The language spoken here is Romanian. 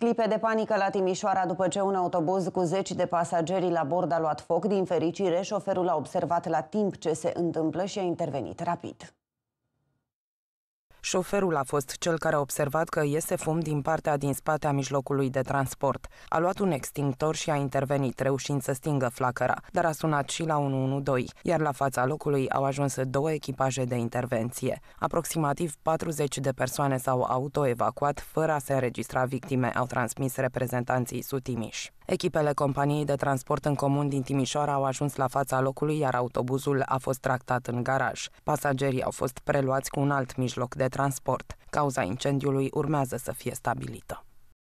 Clipe de panică la Timișoara după ce un autobuz cu zeci de pasageri la bord a luat foc. Din fericire, șoferul a observat la timp ce se întâmplă și a intervenit rapid. Șoferul a fost cel care a observat că iese fum din partea din spate a mijlocului de transport. A luat un extintor și a intervenit, reușind să stingă flacăra, dar a sunat și la 112, iar la fața locului au ajuns două echipaje de intervenție. Aproximativ 40 de persoane s-au autoevacuat fără a se înregistra victime, au transmis reprezentanții Sutimiș. Echipele companiei de transport în comun din Timișoara au ajuns la fața locului, iar autobuzul a fost tractat în garaj. Pasagerii au fost preluați cu un alt mijloc de transport. Cauza incendiului urmează să fie stabilită.